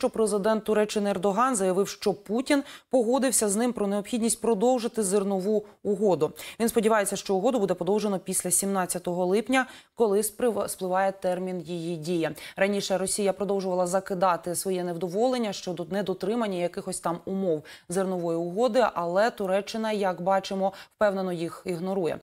що президент Туреччини Ердоган заявив, що Путін погодився з ним про необхідність продовжити зернову угоду. Він сподівається, що угоду буде подовжено після 17 липня, коли спливає термін її дії. Раніше Росія продовжувала закидати своє невдоволення щодо недотримання якихось там умов зернової угоди, але Туреччина, як бачимо, впевнено їх ігнорує.